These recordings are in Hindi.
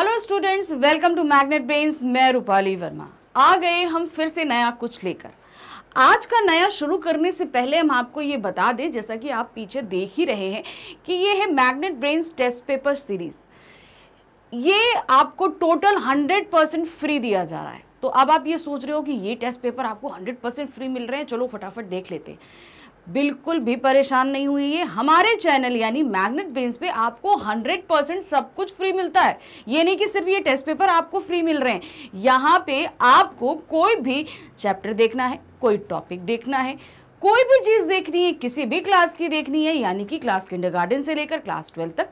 hello students welcome to Magnet Brains मैं रूपाली वर्मा आ गए हम फिर से नया कुछ लेकर आज का नया शुरू करने से पहले हम आपको ये बता दें जैसा कि आप पीछे देख ही रहे हैं कि ये है Magnet Brains test paper series ये आपको टोटल 100 परसेंट फ्री दिया जा रहा है तो अब आप ये सोच रहे हो कि ये टेस्ट पेपर आपको हंड्रेड परसेंट फ्री मिल रहे हैं चलो फटाफट देख लेते हैं बिल्कुल भी परेशान नहीं हुई है हमारे चैनल यानी मैग्नेट बेंस पे आपको 100 परसेंट सब कुछ फ्री मिलता है ये नहीं कि सिर्फ ये टेस्ट पेपर आपको फ्री मिल रहे हैं यहाँ पे आपको कोई भी चैप्टर देखना है कोई टॉपिक देखना है कोई भी चीज़ देखनी है किसी भी क्लास की देखनी है यानी कि क्लास किंडर से लेकर क्लास ट्वेल्थ तक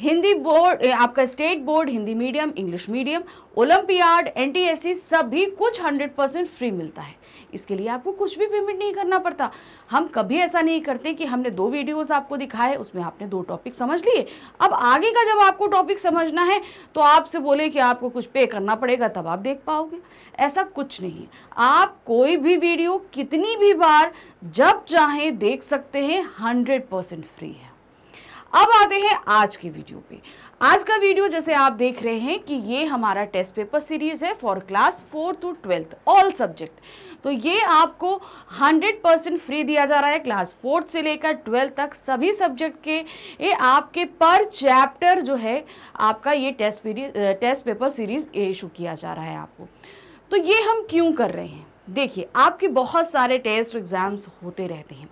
हिंदी बोर्ड आपका state board Hindi medium English medium olympiad NTSC सभी कुछ 100 परसेंट फ्री मिलता है इसके लिए आपको कुछ भी पेमेंट नहीं करना पड़ता हम कभी ऐसा नहीं करते कि हमने दो वीडियोस आपको दिखाए उसमें आपने दो टॉपिक समझ लिए अब आगे का जब आपको टॉपिक समझना है तो आपसे बोले कि आपको कुछ पे करना पड़ेगा तब आप देख पाओगे ऐसा कुछ नहीं आप कोई भी वीडियो कितनी भी बार जब चाहें देख सकते हैं हंड्रेड परसेंट फ्री है अब आते हैं आज की वीडियो पे आज का वीडियो जैसे आप देख रहे हैं कि ये हमारा टेस्ट पेपर सीरीज है for class four to twelfth all subject तो ये आपको 100 परसेंट फ्री दिया जा रहा है क्लास फोर्थ से लेकर ट्वेल्थ तक सभी सब्जेक्ट के ये आपके पर चैप्टर जो है आपका ये test period test paper series issue किया जा रहा है आपको तो ये हम क्यों कर रहे हैं देखिए आपके बहुत सारे टेस्ट एग्ज़ाम्स होते रहते हैं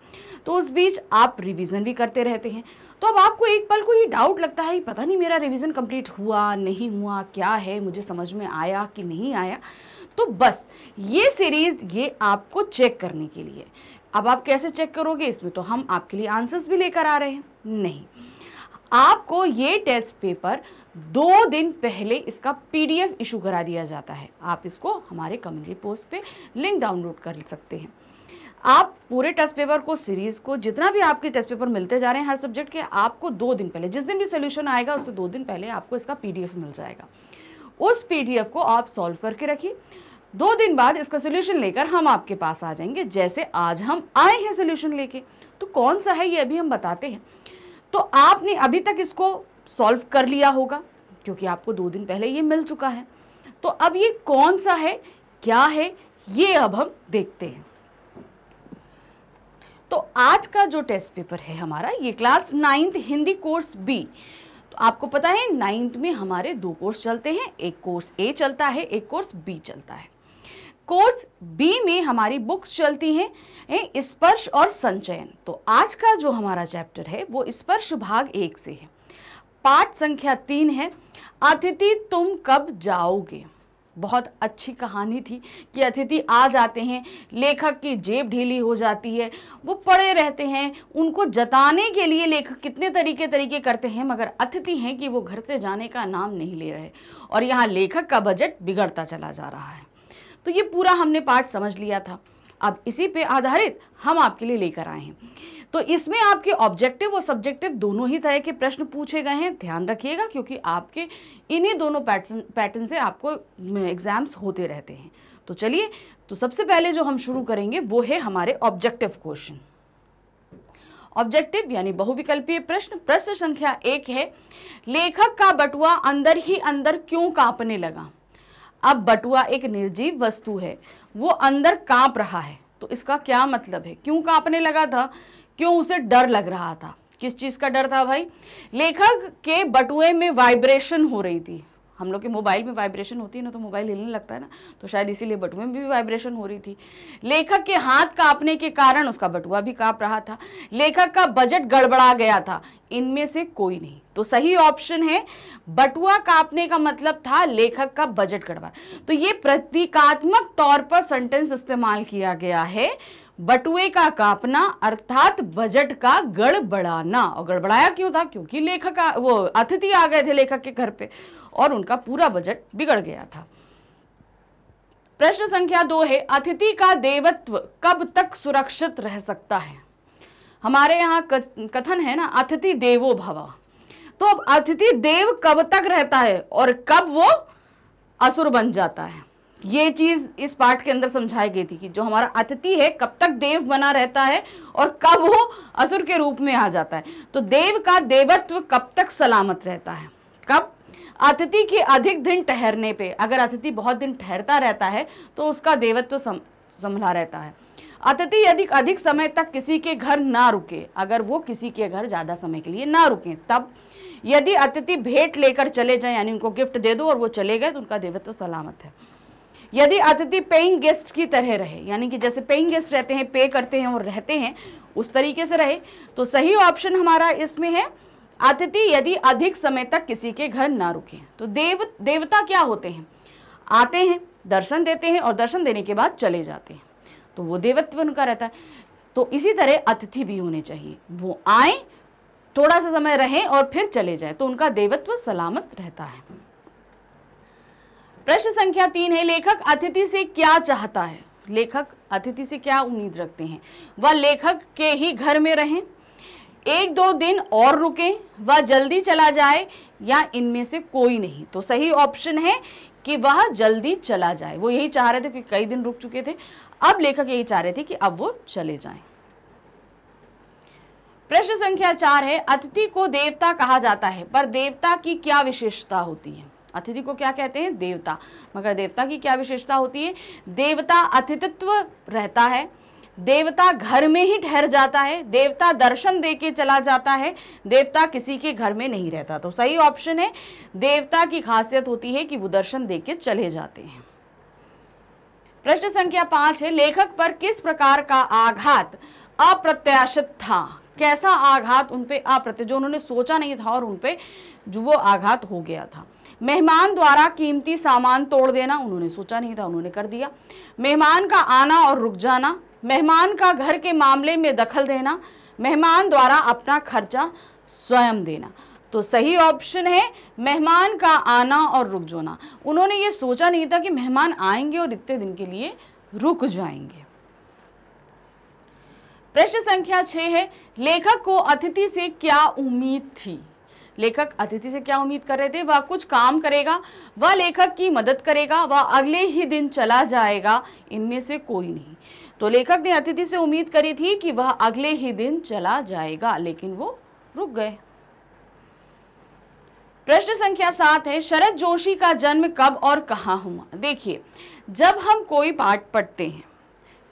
तो उस बीच आप रिविजन भी करते रहते हैं तो अब आपको एक पल को ये डाउट लगता है पता नहीं मेरा रिविज़न कंप्लीट हुआ नहीं हुआ क्या है मुझे समझ में आया कि नहीं आया तो बस ये सीरीज़ ये आपको चेक करने के लिए अब आप कैसे चेक करोगे इसमें तो हम आपके लिए आंसर्स भी लेकर आ रहे हैं नहीं आपको ये टेस्ट पेपर दो दिन पहले इसका पीडीएफ इशू करा दिया जाता है आप इसको हमारे कम्युनिटी पोस्ट पे लिंक डाउनलोड कर सकते हैं आप पूरे टेस्ट पेपर को सीरीज को जितना भी आपके टेस्ट पेपर मिलते जा रहे हैं हर सब्जेक्ट के आपको दो दिन पहले जिस दिन भी सोल्यूशन आएगा उससे दो दिन पहले आपको इसका पी मिल जाएगा उस पी को आप सॉल्व करके रखिए दो दिन बाद इसका सोल्यूशन लेकर हम आपके पास आ जाएंगे जैसे आज हम आए हैं सोल्यूशन लेके तो कौन सा है ये अभी हम बताते हैं तो आपने अभी तक इसको सॉल्व कर लिया होगा क्योंकि आपको दो दिन पहले ये मिल चुका है तो अब ये कौन सा है क्या है ये अब हम देखते हैं तो आज का जो टेस्ट पेपर है हमारा ये class ninth Hindi course B तो आपको पता है नाइन्थ में हमारे दो कोर्स चलते हैं एक कोर्स ए चलता है एक कोर्स बी चलता है कोर्स बी में हमारी बुक्स चलती हैं स्पर्श और संचयन तो आज का जो हमारा चैप्टर है वो स्पर्श भाग एक से है पाठ संख्या तीन है अतिथि तुम कब जाओगे बहुत अच्छी कहानी थी कि अतिथि आ जाते हैं लेखक की जेब ढीली हो जाती है वो पड़े रहते हैं उनको जताने के लिए लेखक कितने तरीके तरीके करते हैं मगर अतिथि हैं कि वो घर से जाने का नाम नहीं ले रहे और यहाँ लेखक का बजट बिगड़ता चला जा रहा है तो ये पूरा हमने पाठ समझ लिया था अब इसी पे आधारित हम आपके लिए लेकर आए हैं तो इसमें आपके ऑब्जेक्टिव और सब्जेक्टिव दोनों ही तरह के प्रश्न पूछे गए हैं ध्यान रखिएगा क्योंकि आपके इन्हीं दोनों पैटर्न पैटर्न से आपको एग्ज़ाम्स होते रहते हैं तो चलिए तो सबसे पहले जो हम शुरू करेंगे वो है हमारे ऑब्जेक्टिव क्वेश्चन ऑब्जेक्टिव यानी बहुविकल्पीय प्रश्न प्रश्न संख्या एक है लेखक का बटुआ अंदर ही अंदर क्यों कांपने लगा अब बटुआ एक निर्जीव वस्तु है वो अंदर कांप रहा है तो इसका क्या मतलब है क्यों कांपने लगा था क्यों उसे डर लग रहा था किस चीज़ का डर था भाई लेखक के बटुए में वाइब्रेशन हो रही थी हम लोग के मोबाइल में वाइब्रेशन होती है ना तो मोबाइल हिलने लगता है ना तो शायद इसीलिए बटुए में भी वाइब्रेशन हो रही थी लेखक के हाथ कांपने के कारण उसका बटुआ भी कांप रहा था लेखक का बजट गड़बड़ा गया था इनमें से कोई नहीं तो सही ऑप्शन है बटुआ कांपने का मतलब था लेखक का बजट गड़बड़ा तो ये प्रतीकात्मक तौर पर सेंटेंस इस्तेमाल किया गया है बटुए का कापना अर्थात बजट का गड़बड़ाना और गड़बड़ाया क्यों था क्योंकि लेखक वो अतिथि आ गए थे लेखक के घर पे और उनका पूरा बजट बिगड़ गया था प्रश्न संख्या दो है अतिथि का देवत्व कब तक सुरक्षित रह सकता है हमारे यहाँ कथन है ना अतिथि देवो भवा तो अब अतिथि देव कब तक रहता है और कब वो असुर बन जाता है ये चीज इस पाठ के अंदर समझाई गई थी कि जो हमारा अतिथि है कब तक देव बना रहता है और कब वो असुर के रूप में आ जाता है तो देव का देवत्व कब तक सलामत रहता है कब अतिथि के अधिक दिन ठहरने पे अगर अतिथि बहुत दिन ठहरता रहता है तो उसका देवत्व संभला रहता है अतिथि यदि अधिक समय तक किसी के घर ना रुके अगर वो किसी के घर ज़्यादा समय के लिए ना रुके तब यदि अतिथि भेंट लेकर चले जाएं यानी उनको गिफ्ट दे दो और वो चले गए तो उनका देवत्व सलामत है यदि अतिथि पेइंग गेस्ट की तरह रहे यानी कि जैसे पेइंग गेस्ट रहते हैं पे करते हैं और रहते हैं उस तरीके से रहे तो सही ऑप्शन हमारा इसमें है अतिथि यदि अधिक समय तक किसी के घर ना रुके तो देव देवता क्या होते हैं आते हैं दर्शन देते हैं और दर्शन देने के बाद चले जाते हैं तो वो देवत्व उनका रहता है तो इसी तरह अतिथि भी होने चाहिए वो आए थोड़ा सा समय रहें और फिर चले जाए तो उनका देवत्व सलामत रहता है प्रश्न संख्या तीन है लेखक अतिथि से क्या चाहता है लेखक अतिथि से क्या उम्मीद रखते हैं वह लेखक के ही घर में रहें एक दो दिन और रुके वह जल्दी चला जाए या इनमें से कोई नहीं तो सही ऑप्शन है कि वह जल्दी चला जाए वो यही चाह रहे थे कि कई दिन रुक चुके थे अब लेखक यही चाह रहे थे कि अब वो चले जाएं प्रश्न संख्या चार है अतिथि को देवता कहा जाता है पर देवता की क्या विशेषता होती है अतिथि को क्या कहते हैं देवता मगर देवता की क्या विशेषता होती है देवता अतिथित्व रहता है देवता घर में ही ठहर जाता है देवता दर्शन दे के चला जाता है देवता किसी के घर में नहीं रहता तो सही ऑप्शन है देवता की खासियत होती है कि वो दर्शन दे के चले जाते हैं प्रश्न संख्या पांच है लेखक पर किस प्रकार का आघात अप्रत्याशित था कैसा आघात उनपे अप्रत्याशित जो उन्होंने सोचा नहीं था और उनपे जो वो आघात हो गया था मेहमान द्वारा कीमती सामान तोड़ देना उन्होंने सोचा नहीं था उन्होंने कर दिया मेहमान का आना और रुक जाना मेहमान का घर के मामले में दखल देना मेहमान द्वारा अपना खर्चा स्वयं देना तो सही ऑप्शन है मेहमान का आना और रुक जाना उन्होंने ये सोचा नहीं था कि मेहमान आएंगे और इतने दिन के लिए रुक जाएंगे प्रश्न संख्या छः है लेखक को अतिथि से क्या उम्मीद थी लेखक अतिथि से क्या उम्मीद कर रहे थे वह कुछ काम करेगा वह लेखक की मदद करेगा वह अगले ही दिन चला जाएगा इनमें से कोई नहीं तो लेखक ने अतिथि से उम्मीद करी थी कि वह अगले ही दिन चला जाएगा लेकिन वो रुक गए प्रश्न संख्या सात है शरद जोशी का जन्म कब और कहा हुआ देखिए जब हम कोई पाठ पढ़ते हैं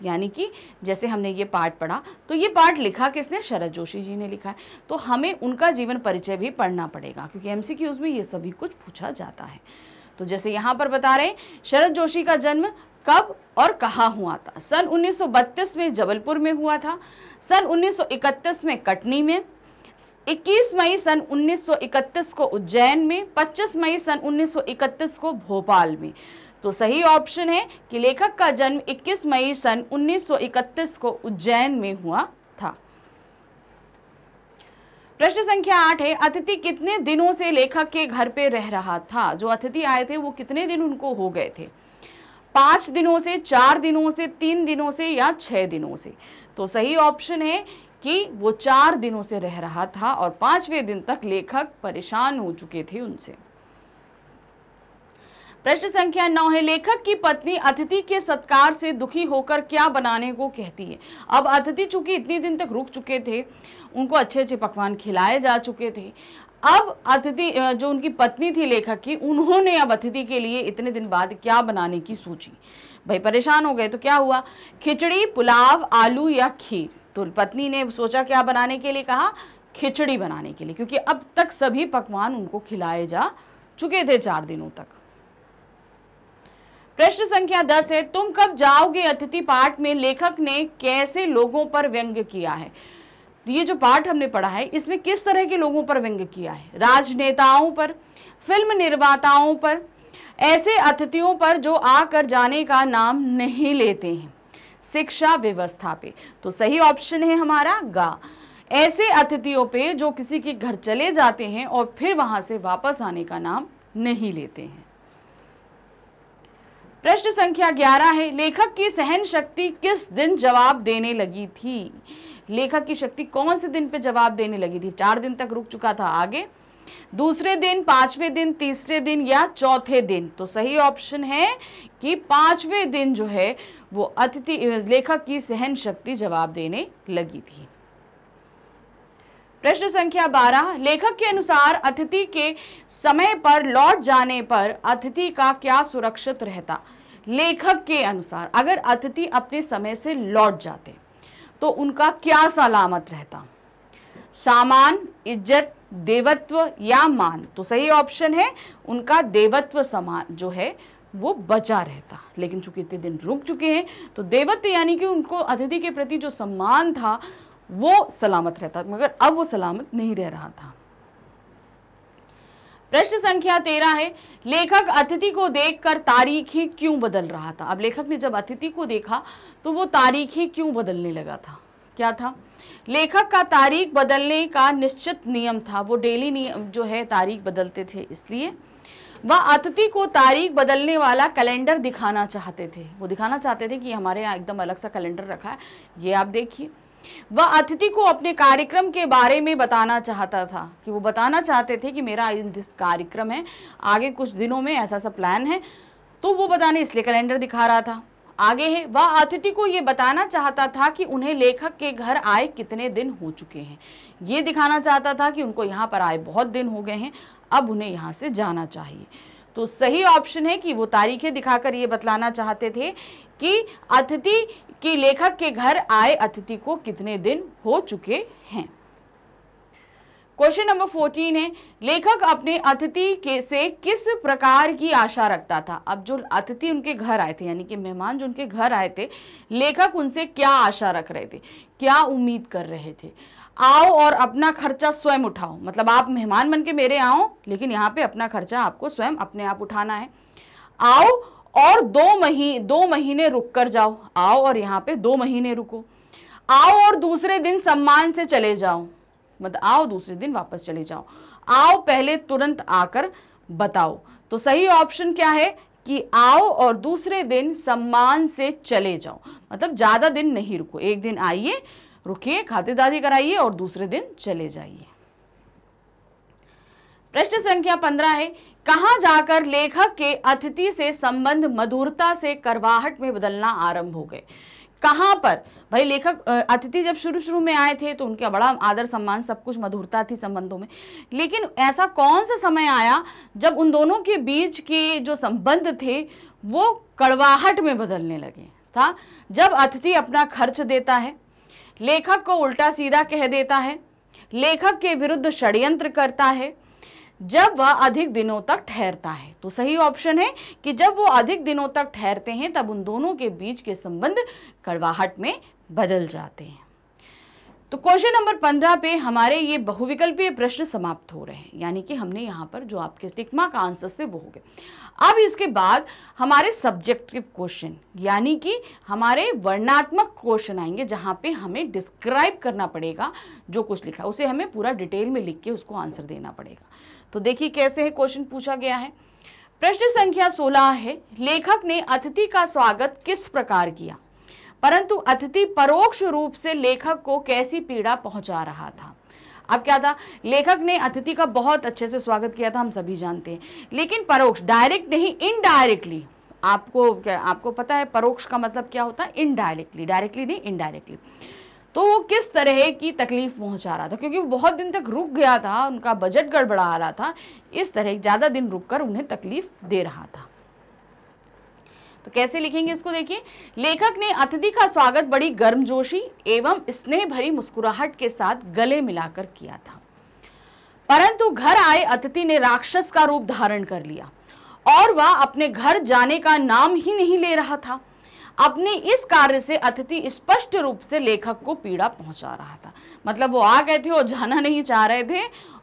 यानी कि जैसे हमने ये पाठ पढ़ा तो ये पाठ लिखा किसने शरद जोशी जी ने लिखा है तो हमें उनका जीवन परिचय भी पढ़ना पड़ेगा क्योंकि एमसीक्यूज में ये सभी कुछ पूछा जाता है तो जैसे यहाँ पर बता रहे हैं शरद जोशी का जन्म कब और कहाँ हुआ था सन 1932 में जबलपुर में हुआ था सन 1931 में कटनी में 21 मई सन 1931 को उज्जैन में 25 मई सन 1931 को भोपाल में तो सही ऑप्शन है कि लेखक का जन्म 21 मई सन 1931 को उज्जैन में हुआ था प्रश्न संख्या आठ है अतिथि कितने दिनों से लेखक के घर पे रह रहा था जो अतिथि आए थे वो कितने दिन उनको हो गए थे पांच दिनों से चार दिनों से तीन दिनों से या छह दिनों से तो सही ऑप्शन है कि वो चार दिनों से रह रहा था और पांचवें दिन तक लेखक परेशान हो चुके थे उनसे प्रश्न संख्या नौ है लेखक की पत्नी अतिथि के सत्कार से दुखी होकर क्या बनाने को कहती है अब अतिथि चूंकि इतने दिन तक रुक चुके थे उनको अच्छे अच्छे पकवान खिलाए जा चुके थे अब अतिथि जो उनकी पत्नी थी लेखक की उन्होंने अब अतिथि के लिए इतने दिन बाद क्या बनाने की सोची भाई परेशान हो गए तो क्या हुआ खिचड़ी पुलाव आलू या खीर तो पत्नी ने सोचा क्या बनाने के लिए कहा खिचड़ी बनाने के लिए क्योंकि अब तक सभी पकवान उनको खिलाए जा चुके थे चार दिनों तक प्रश्न संख्या दस है तुम कब जाओगे अतिथि पाठ में लेखक ने कैसे लोगों पर व्यंग्य किया है तो ये जो पाठ हमने पढ़ा है इसमें किस तरह के लोगों पर व्यंग्य किया है राजनेताओं पर फिल्म निर्माताओं पर ऐसे अतिथियों पर जो आकर जाने का नाम नहीं लेते हैं शिक्षा व्यवस्था पे तो सही ऑप्शन है हमारा गा ऐसे अतिथियों पे जो किसी के घर चले जाते हैं और फिर वहां से वापस आने का नाम नहीं लेते हैं प्रश्न संख्या ग्यारह है लेखक की सहन शक्ति किस दिन जवाब देने लगी थी लेखक की शक्ति कौन से दिन पे जवाब देने लगी थी चार दिन तक रुक चुका था आगे दूसरे दिन पांचवें दिन तीसरे दिन या चौथे दिन तो सही ऑप्शन है कि पांचवें दिन जो है वो अतिथि लेखक की सहन शक्ति जवाब देने लगी थी प्रश्न संख्या 12 लेखक के अनुसार अतिथि के समय पर लौट जाने पर अतिथि का क्या सुरक्षित रहता लेखक के अनुसार अगर अतिथि अपने समय से लौट जाते तो उनका क्या सलामत रहता सामान इज्जत देवत्व या मान तो सही ऑप्शन है उनका देवत्व समान जो है वो बचा रहता लेकिन चूंकि इतने दिन रुक चुके हैं तो देवत्व यानी कि उनको अतिथि के प्रति जो सम्मान था वो सलामत रहता मगर अब वो सलामत नहीं रह रहा था प्रश्न संख्या तेरह है लेखक अतिथि को देखकर तारीखें क्यों बदल रहा था अब लेखक ने जब अतिथि को देखा तो वो तारीखें क्यों बदलने लगा था क्या था लेखक का तारीख बदलने का निश्चित नियम था वो डेली नियम जो है तारीख बदलते थे इसलिए वह अतिथि को तारीख बदलने वाला कैलेंडर दिखाना चाहते थे वो दिखाना चाहते थे कि हमारे यहाँ एकदम अलग सा कैलेंडर रखा है ये आप देखिए वह अतिथि को अपने कार्यक्रम के बारे में बताना चाहता था कि वो बताना चाहते थे कि मेरा कार्यक्रम है आगे कुछ दिनों में ऐसा सा प्लान है तो वो बताने इसलिए कैलेंडर दिखा रहा था आगे है वह अतिथि को ये बताना चाहता था कि उन्हें लेखक के घर आए कितने दिन हो चुके हैं ये दिखाना चाहता था कि उनको यहाँ पर आए बहुत दिन हो गए हैं अब उन्हें यहाँ से जाना चाहिए तो सही ऑप्शन है कि वो तारीखें दिखाकर ये बतलाना चाहते थे कि अतिथि के लेखक के घर आए अतिथि को कितने दिन हो चुके हैं क्वेश्चन नंबर फोर्टीन है लेखक अपने अतिथि के से किस प्रकार की आशा रखता था अब जो अतिथि उनके घर आए थे यानी कि मेहमान जो उनके घर आए थे लेखक उनसे क्या आशा रख रहे थे क्या उम्मीद कर रहे थे आओ और अपना खर्चा स्वयं उठाओ मतलब आप मेहमान बन के मेरे आओ लेकिन यहाँ पे अपना खर्चा आपको स्वयं अपने आप उठाना है आओ और दो मही दो महीने रुक कर जाओ आओ और यहाँ पे दो महीने रुको आओ और दूसरे दिन सम्मान से चले जाओ मतलब आओ दूसरे दिन वापस चले जाओ आओ पहले तुरंत आकर बताओ तो सही ऑप्शन क्या है कि आओ और दूसरे दिन सम्मान से चले जाओ मतलब ज़्यादा दिन नहीं रुको एक दिन आइए रुकिए खातिरदारी कराइए और दूसरे दिन चले जाइए प्रश्न संख्या पंद्रह है कहा जाकर लेखक के अतिथि से संबंध मधुरता से करवाहट में बदलना आरंभ हो गए कहाँ पर भाई लेखक अतिथि जब शुरू शुरू में आए थे तो उनका बड़ा आदर सम्मान सब कुछ मधुरता थी संबंधों में लेकिन ऐसा कौन सा समय आया जब उन दोनों के बीच के जो संबंध थे वो कड़वाहट में बदलने लगे था जब अतिथि अपना खर्च देता है लेखक को उल्टा सीधा कह देता है लेखक के विरुद्ध षड्यंत्र करता है जब वह अधिक दिनों तक ठहरता है तो सही ऑप्शन है कि जब वो अधिक दिनों तक ठहरते हैं तब उन दोनों के बीच के संबंध कड़वाहट में बदल जाते हैं तो क्वेश्चन नंबर पंद्रह पे हमारे ये बहुविकल्पीय प्रश्न समाप्त हो रहे हैं यानी कि हमने यहाँ पर जो आपके स्टिकमा का आंसर थे वो हो गए अब इसके बाद हमारे सब्जेक्टिव क्वेश्चन यानी कि हमारे वर्णात्मक क्वेश्चन आएंगे जहाँ पे हमें डिस्क्राइब करना पड़ेगा जो कुछ लिखा उसे हमें पूरा डिटेल में लिख के उसको आंसर देना पड़ेगा तो देखिए कैसे है क्वेश्चन पूछा गया है प्रश्न संख्या सोलह है लेखक ने अतिथि का स्वागत किस प्रकार किया परंतु अतिथि परोक्ष रूप से लेखक को कैसी पीड़ा पहुंचा रहा था अब क्या था लेखक ने अतिथि का बहुत अच्छे से स्वागत किया था हम सभी जानते हैं लेकिन परोक्ष डायरेक्ट नहीं इनडायरेक्टली आपको क्या आपको पता है परोक्ष का मतलब क्या होता है इनडायरेक्टली डायरेक्टली नहीं इनडायरेक्टली तो वो किस तरह की तकलीफ पहुंचा रहा था क्योंकि वो बहुत दिन तक रुक गया था उनका बजट गड़बड़ा रहा था इस तरह ज़्यादा दिन रुक कर उन्हें तकलीफ दे रहा था तो कैसे लिखेंगे इसको देखिए लेखक ने अतिथि का स्वागत बड़ी गर्मजोशी एवं स्नेह भरी मुस्कुराहट के साथ गले मिलाकर किया था परंतु घर आए अतिथि ने राक्षस का रूप धारण कर लिया और वह अपने घर जाने का नाम ही नहीं ले रहा था अपने इस कार्य से अतिथि स्पष्ट रूप से लेखक को पीड़ा पहुंचा रहा था मतलब वो आ गए थे और जाना नहीं चाह रहे थे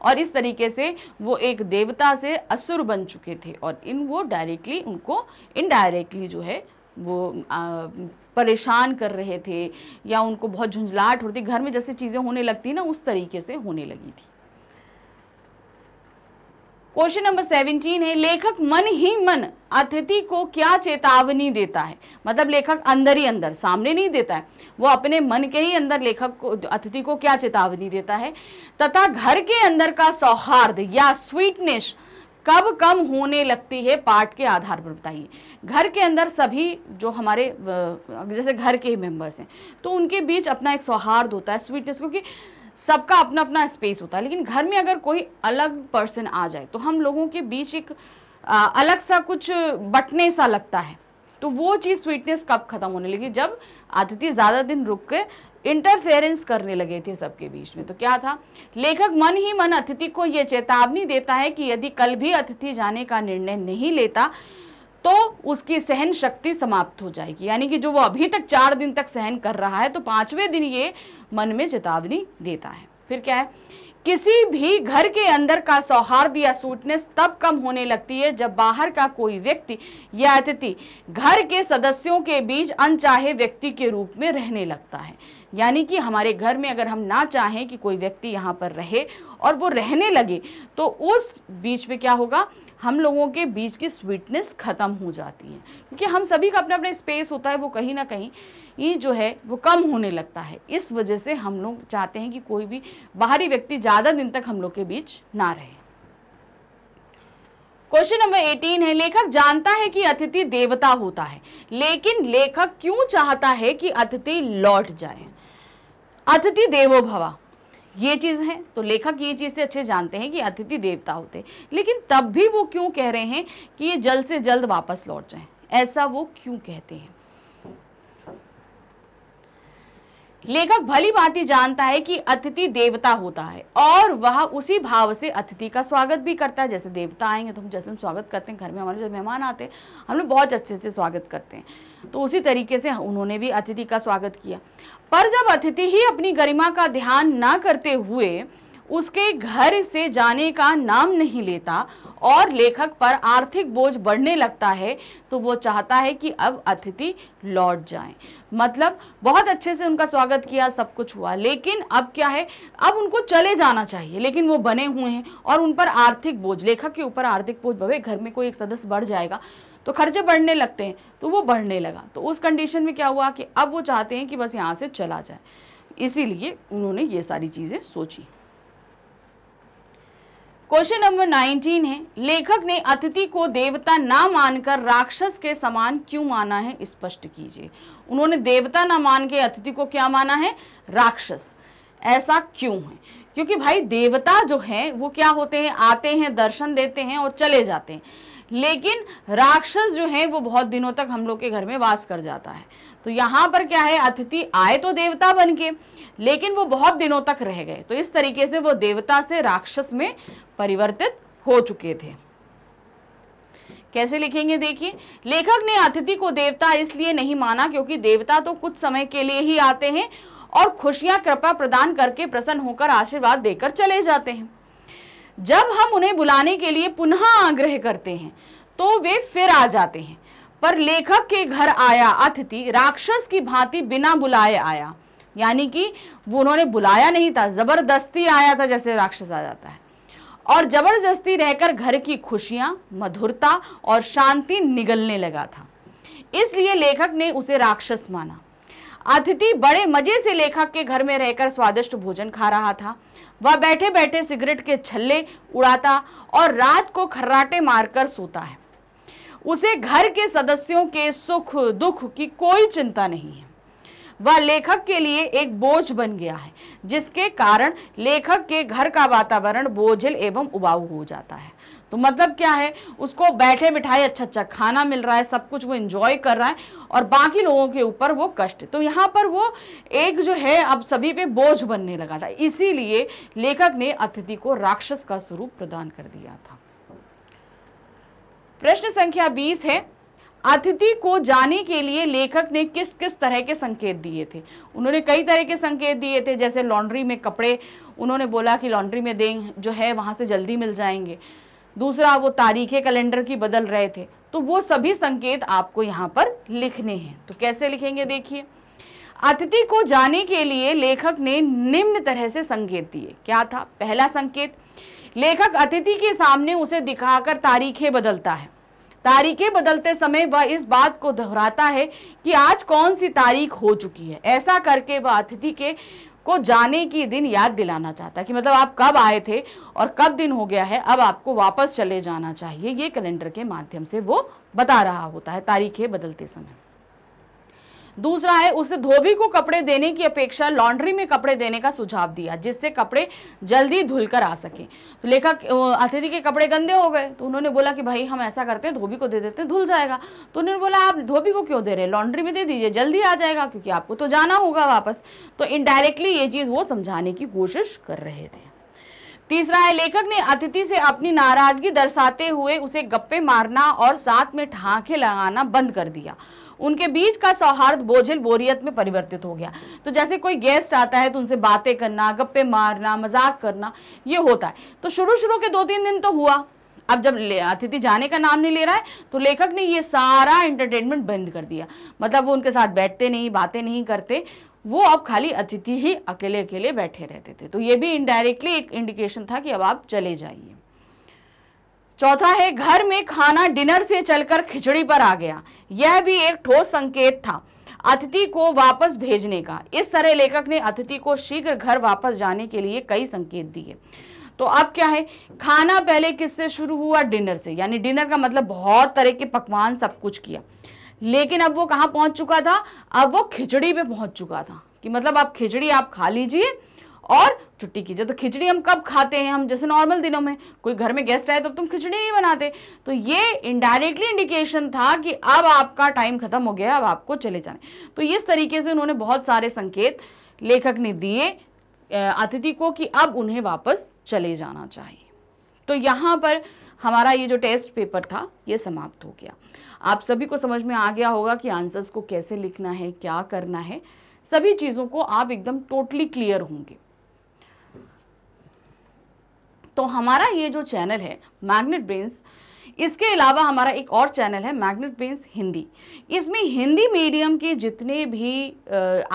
और इस तरीके से वो एक देवता से असुर बन चुके थे और इन वो डायरेक्टली उनको इनडायरेक्टली जो है वो आ, परेशान कर रहे थे या उनको बहुत झुंझलाहट होती घर में जैसे चीज़ें होने लगती ना उस तरीके से होने लगी थी क्वेश्चन नंबर सेवनटीन है लेखक मन ही मन अतिथि को क्या चेतावनी देता है मतलब लेखक अंदर ही अंदर सामने नहीं देता है वो अपने मन के ही अंदर लेखक को अतिथि को क्या चेतावनी देता है तथा घर के अंदर का सौहार्द या स्वीटनेस कब कम होने लगती है पाठ के आधार पर बताइए घर के अंदर सभी जो हमारे जैसे घर के ही मेंबर्स हैं तो उनके बीच अपना एक सौहार्द होता है स्वीटनेस क्योंकि सबका अपना अपना स्पेस होता है लेकिन घर में अगर कोई अलग पर्सन आ जाए तो हम लोगों के बीच एक आ, अलग सा कुछ बटने सा लगता है तो वो चीज़ स्वीटनेस कब ख़त्म होने लगी जब आदित्य ज़्यादा दिन रुक के इंटरफेरेंस करने लगे थे सबके बीच में तो क्या था लेखक मन ही मन अतिथि को ये चेतावनी देता है कि यदि कल भी अतिथि जाने का निर्णय नहीं लेता तो उसकी सहन शक्ति समाप्त हो जाएगी यानी कि जो वो अभी तक चार दिन तक सहन कर रहा है तो पाँचवें दिन ये मन में चेतावनी देता है फिर क्या है किसी भी घर के अंदर का सौहार्द या सूटनेस तब कम होने लगती है जब बाहर का कोई व्यक्ति या अतिथि घर के सदस्यों के बीच अनचाहे व्यक्ति के रूप में रहने लगता है यानी कि हमारे घर में अगर हम ना चाहें कि कोई व्यक्ति यहाँ पर रहे और वो रहने लगे तो उस बीच में क्या होगा हम लोगों के बीच की स्वीटनेस ख़त्म हो जाती है क्योंकि हम सभी का अपना अपना स्पेस होता है वो कहीं ना कहीं ये जो है वो कम होने लगता है इस वजह से हम लोग चाहते हैं कि कोई भी बाहरी व्यक्ति ज़्यादा दिन तक हम लोग के बीच ना रहे क्वेश्चन नंबर 18 है लेखक जानता है कि अतिथि देवता होता है लेकिन लेखक क्यों चाहता है कि अतिथि लौट जाए अतिथि देवो भवा ये चीज़ है तो लेखक ये चीज़ से अच्छे जानते हैं कि अतिथि देवता होते लेकिन तब भी वो क्यों कह रहे हैं कि ये जल्द से जल्द वापस लौट जाएं ऐसा वो क्यों कहते हैं लेखक भली भांति जानता है कि अतिथि देवता होता है और वह उसी भाव से अतिथि का स्वागत भी करता है जैसे देवता आएंगे तो हम जैसे हम स्वागत करते हैं घर में हमारे जब मेहमान आते हैं हम लोग बहुत अच्छे से स्वागत करते हैं तो उसी तरीके से उन्होंने भी अतिथि का स्वागत किया पर जब अतिथि ही अपनी गरिमा का ध्यान ना करते हुए उसके घर से जाने का नाम नहीं लेता और लेखक पर आर्थिक बोझ बढ़ने लगता है तो वो चाहता है कि अब अतिथि लौट जाएं मतलब बहुत अच्छे से उनका स्वागत किया सब कुछ हुआ लेकिन अब क्या है अब उनको चले जाना चाहिए लेकिन वो बने हुए हैं और उन पर आर्थिक बोझ लेखक के ऊपर आर्थिक बोझ भवे घर में कोई एक सदस्य बढ़ जाएगा तो खर्चे बढ़ने लगते हैं तो वो बढ़ने लगा तो उस कंडीशन में क्या हुआ कि अब वो चाहते हैं कि बस यहाँ से चला जाए इसीलिए उन्होंने ये सारी चीज़ें सोची क्वेश्चन नंबर 19 है लेखक ने अतिथि को देवता ना मानकर राक्षस के समान क्यों माना है स्पष्ट कीजिए उन्होंने देवता ना मान के अतिथि को क्या माना है राक्षस ऐसा क्यों है क्योंकि भाई देवता जो है वो क्या होते हैं आते हैं दर्शन देते हैं और चले जाते हैं लेकिन राक्षस जो है वो बहुत दिनों तक हम लोग के घर में वास कर जाता है तो यहाँ पर क्या है अतिथि आए तो देवता बन के लेकिन वो बहुत दिनों तक रह गए तो इस तरीके से वो देवता से राक्षस में परिवर्तित हो चुके थे कैसे लिखेंगे देखिए लेखक ने अतिथि को देवता इसलिए नहीं माना क्योंकि देवता तो कुछ समय के लिए ही आते हैं और खुशियां कृपा प्रदान करके प्रसन्न होकर आशीर्वाद देकर चले जाते हैं जब हम उन्हें बुलाने के लिए पुनः आग्रह करते हैं तो वे फिर आ जाते हैं पर लेखक के घर आया अतिथि राक्षस की भांति बिना बुलाए आया यानी कि वो उन्होंने बुलाया नहीं था ज़बरदस्ती आया था जैसे राक्षस आ जाता है और ज़बरदस्ती रहकर घर की खुशियां मधुरता और शांति निगलने लगा था इसलिए लेखक ने उसे राक्षस माना अतिथि बड़े मज़े से लेखक के घर में रहकर स्वादिष्ट भोजन खा रहा था वह बैठे बैठे सिगरेट के छल्ले उड़ाता और रात को खर्राटे मारकर सोता है उसे घर के सदस्यों के सुख दुख की कोई चिंता नहीं है वह लेखक के लिए एक बोझ बन गया है जिसके कारण लेखक के घर का वातावरण बोझिल एवं उबाऊ हो जाता है तो मतलब क्या है उसको बैठे बिठाए अच्छा अच्छा खाना मिल रहा है सब कुछ वो इंजॉय कर रहा है और बाकी लोगों के ऊपर वो कष्ट तो यहाँ पर वो एक जो है अब सभी पे बोझ बनने लगा था इसीलिए लेखक ने अतिथि को राक्षस का स्वरूप प्रदान कर दिया था प्रश्न संख्या बीस है अतिथि को जाने के लिए लेखक ने किस किस तरह के संकेत दिए थे उन्होंने कई तरह के संकेत दिए थे जैसे लॉन्ड्री में कपड़े उन्होंने बोला कि लॉन्ड्री में दें जो है वहाँ से जल्दी मिल जाएंगे दूसरा वो तारीखें कैलेंडर की बदल रहे थे तो वो सभी संकेत आपको यहाँ पर लिखने हैं तो कैसे लिखेंगे देखिए अतिथि को जाने के लिए लेखक ने निम्न तरह से संकेत दिए क्या था पहला संकेत लेखक अतिथि के सामने उसे दिखाकर तारीखें बदलता है तारीखें बदलते समय वह इस बात को दोहराता है कि आज कौन सी तारीख हो चुकी है ऐसा करके वह अतिथि के को जाने की दिन याद दिलाना चाहता है कि मतलब आप कब आए थे और कब दिन हो गया है अब आपको वापस चले जाना चाहिए ये कैलेंडर के माध्यम से वो बता रहा होता है तारीखें बदलते समय दूसरा है उसे धोबी को कपड़े देने की अपेक्षा लॉन्ड्री में कपड़े देने का सुझाव दिया जिससे कपड़े जल्दी धुलकर आ सके तो लेखक अतिथि के कपड़े गंदे हो गए तो उन्होंने बोला कि भाई हम ऐसा करते हैं धोबी को दे देते हैं धुल जाएगा तो उन्होंने बोला आप धोबी को क्यों दे रहे लॉन्ड्री में दे दीजिए जल्दी आ जाएगा क्योंकि आपको तो जाना होगा वापस तो इनडायरेक्टली ये चीज़ वो समझाने की कोशिश कर रहे थे तीसरा है लेखक ने अतिथि से अपनी नाराजगी दर्शाते हुए उसे गप्पे मारना और साथ में ठाके लगाना बंद कर दिया उनके बीच का सौहार्द बोझिल बोरियत में परिवर्तित हो गया तो जैसे कोई गेस्ट आता है तो उनसे बातें करना गप्पे मारना मजाक करना ये होता है तो शुरू शुरू के दो तीन दिन तो हुआ अब जब अतिथि जाने का नाम नहीं ले रहा है तो लेखक ने ये सारा एंटरटेनमेंट बंद कर दिया मतलब वो उनके साथ बैठते नहीं बातें नहीं करते वो अब खाली अतिथि ही अकेले अकेले बैठे रहते थे तो ये भी इनडायरेक्टली एक इंडिकेशन था कि अब आप चले जाइए चौथा है घर में खाना डिनर से चलकर खिचड़ी पर आ गया यह भी एक ठोस संकेत था अतिथि को वापस भेजने का इस तरह लेखक ने अतिथि को शीघ्र घर वापस जाने के लिए कई संकेत दिए तो अब क्या है खाना पहले किससे शुरू हुआ डिनर से यानी डिनर का मतलब बहुत तरह के पकवान सब कुछ किया लेकिन अब वो कहाँ पहुँच चुका था अब वो खिचड़ी पे पहुंच चुका था कि मतलब आप खिचड़ी आप खा लीजिए और छुट्टी कीजिए तो खिचड़ी हम कब खाते हैं हम जैसे नॉर्मल दिनों में कोई घर में गेस्ट आए तो तुम खिचड़ी नहीं बनाते तो ये इनडायरेक्टली इंडिकेशन था कि अब आपका टाइम खत्म हो गया अब आपको चले जाने तो इस तरीके से उन्होंने बहुत सारे संकेत लेखक ने दिए अतिथि को कि अब उन्हें वापस चले जाना चाहिए तो यहाँ पर हमारा ये जो टेस्ट पेपर था ये समाप्त हो गया आप सभी को समझ में आ गया होगा कि आंसर्स को कैसे लिखना है क्या करना है सभी चीज़ों को आप एकदम टोटली क्लियर होंगे तो हमारा ये जो चैनल है मैग्नेट ब्रेन्स इसके अलावा हमारा एक और चैनल है मैग्नेट ब्रेन्स हिंदी इसमें हिंदी मीडियम के जितने भी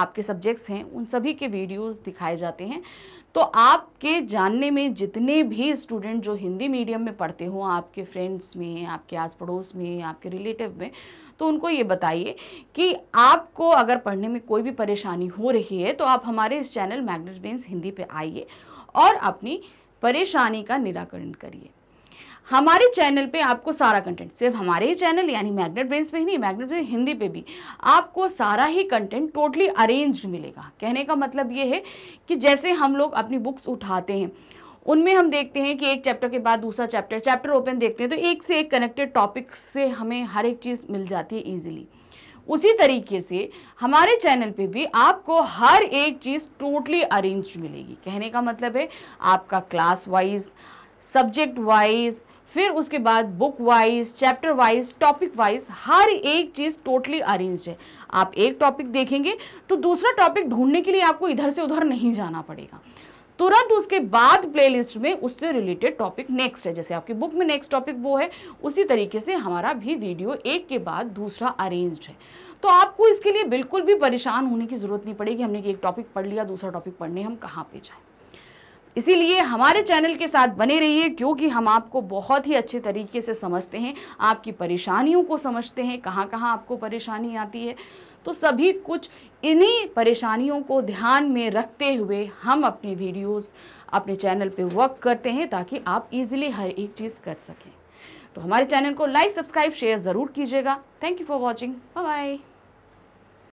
आपके सब्जेक्ट्स हैं उन सभी के वीडियोस दिखाए जाते हैं तो आपके जानने में जितने भी स्टूडेंट जो हिंदी मीडियम में पढ़ते हों आपके फ्रेंड्स में आपके आस पड़ोस में आपके रिलेटिव में तो उनको ये बताइए कि आपको अगर पढ़ने में कोई भी परेशानी हो रही है तो आप हमारे इस चैनल मैग्नेट ब्रेन्स हिंदी पर आइए और अपनी परेशानी का निराकरण करिए हमारे चैनल पे आपको सारा कंटेंट सिर्फ हमारे ही चैनल यानी मैग्नेट ब्रेन्स पे ही नहीं मैग्नेट ब्रेन हिंदी पे भी आपको सारा ही कंटेंट टोटली अरेंज्ड मिलेगा कहने का मतलब ये है कि जैसे हम लोग अपनी बुक्स उठाते हैं उनमें हम देखते हैं कि एक चैप्टर के बाद दूसरा चैप्टर चैप्टर ओपन देखते हैं तो एक से एक कनेक्टेड टॉपिक से हमें हर एक चीज़ मिल जाती है ईजिली उसी तरीके से हमारे चैनल पे भी आपको हर एक चीज़ टोटली अरेंज मिलेगी कहने का मतलब है आपका क्लास वाइज सब्जेक्ट वाइज फिर उसके बाद book wise chapter wise topic wise हर एक चीज़ टोटली अरेंज है आप एक टॉपिक देखेंगे तो दूसरा टॉपिक ढूंढने के लिए आपको इधर से उधर नहीं जाना पड़ेगा तुरंत उसके बाद प्लेलिस्ट में उससे रिलेटेड टॉपिक नेक्स्ट है जैसे आपकी बुक में नेक्स्ट टॉपिक वो है उसी तरीके से हमारा भी वीडियो एक के बाद दूसरा अरेंज है तो आपको इसके लिए बिल्कुल भी परेशान होने की ज़रूरत नहीं पड़ेगी हमने एक टॉपिक पढ़ लिया दूसरा टॉपिक पढ़ने हम कहाँ पे जाएँ इसीलिए हमारे चैनल के साथ बने रहिए क्योंकि हम आपको बहुत ही अच्छे तरीके से समझते हैं आपकी परेशानियों को समझते हैं कहाँ कहाँ आपको परेशानी आती है तो सभी कुछ इन्हीं परेशानियों को ध्यान में रखते हुए हम अपने वीडियोस अपने चैनल पे वर्क करते हैं ताकि आप इजीली हर एक चीज़ कर सकें तो हमारे चैनल को लाइक सब्सक्राइब शेयर ज़रूर कीजिएगा thank you for watching bye